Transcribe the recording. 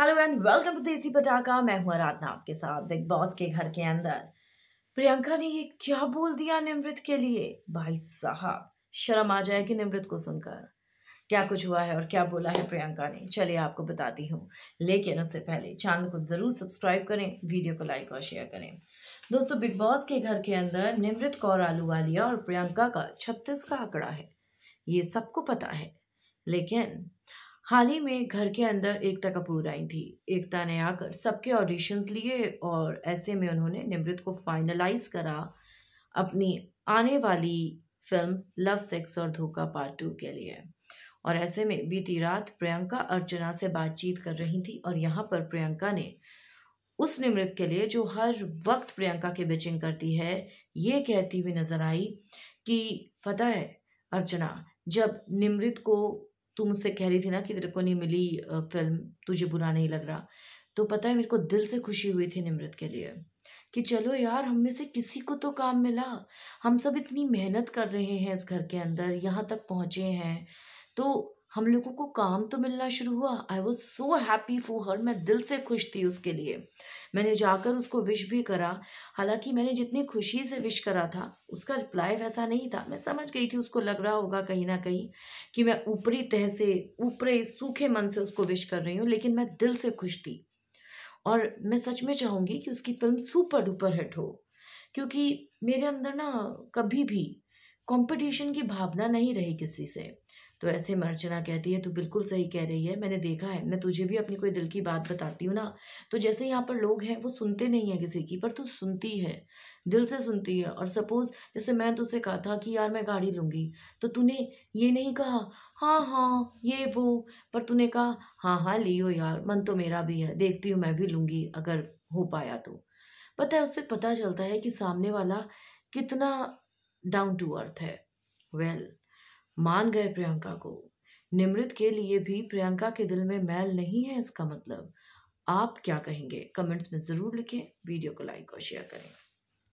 hello and welcome to देसी पटाखा मैं हूं आराधना आपके साथ बिग बॉस के घर के अंदर प्रियंका ने ये क्या बोल दिया निमृत के लिए भाई साहब शर्म आ जाएगी निमृत को सुनकर क्या कुछ हुआ है और क्या बोला है प्रियंका ने चलिए आपको बताती हूँ लेकिन उससे पहले चैनल को ज़रूर सब्सक्राइब करें वीडियो को लाइक और शेयर करें दोस्तों बिग बॉस के घर के अंदर निमृत कौर आलूवालिया और प्रियंका का छत्तीस का आंकड़ा है ये सबको पता है लेकिन हाल ही में घर के अंदर एकता कपूर आई थी एकता ने आकर सबके ऑडिशंस लिए और ऐसे में उन्होंने निमृत को फाइनलाइज करा अपनी आने वाली फिल्म लव सेक्स और धोखा पार्ट टू के लिए और ऐसे में बीती रात प्रियंका अर्चना से बातचीत कर रही थी और यहाँ पर प्रियंका ने उस निमृत के लिए जो हर वक्त प्रियंका की बिचिंग करती है ये कहती हुई नजर आई कि पता है अर्चना जब निमृत को तू मुझसे कह रही थी ना कि तेरे को नहीं मिली फिल्म तुझे बुरा नहीं लग रहा तो पता है मेरे को दिल से खुशी हुई थी निमृत के लिए कि चलो यार हम में से किसी को तो काम मिला हम सब इतनी मेहनत कर रहे हैं इस घर के अंदर यहाँ तक पहुँचे हैं तो हम लोगों को काम तो मिलना शुरू हुआ I was so happy for her मैं दिल से खुश थी उसके लिए मैंने जाकर उसको विश भी करा हालांकि मैंने जितनी खुशी से विश करा था उसका रिप्लाई वैसा नहीं था मैं समझ गई थी उसको लग रहा होगा कहीं ना कहीं कि मैं ऊपरी तह से ऊपरे सूखे मन से उसको विश कर रही हूँ लेकिन मैं दिल से खुश थी और मैं सच में चाहूँगी कि उसकी फिल्म सुपर डुपर हिट हो क्योंकि मेरे अंदर ना कभी भी कंपटीशन की भावना नहीं रही किसी से तो ऐसे मर्चना कहती है तू बिल्कुल सही कह रही है मैंने देखा है मैं तुझे भी अपनी कोई दिल की बात बताती हूँ ना तो जैसे यहाँ पर लोग हैं वो सुनते नहीं हैं किसी की पर तू सुनती है दिल से सुनती है और सपोज़ जैसे मैं तुझसे कहा था कि यार मैं गाड़ी लूँगी तो तूने ये नहीं कहा हाँ हाँ ये वो पर तूने कहा हाँ हाँ लियो यार मन तो मेरा भी है देखती हूँ मैं भी लूँगी अगर हो पाया तो पता है उससे पता चलता है कि सामने वाला कितना डाउन टू अर्थ है वेल well, मान गए प्रियंका को निमृत के लिए भी प्रियंका के दिल में मैल नहीं है इसका मतलब आप क्या कहेंगे कमेंट्स में ज़रूर लिखें वीडियो को लाइक और शेयर करें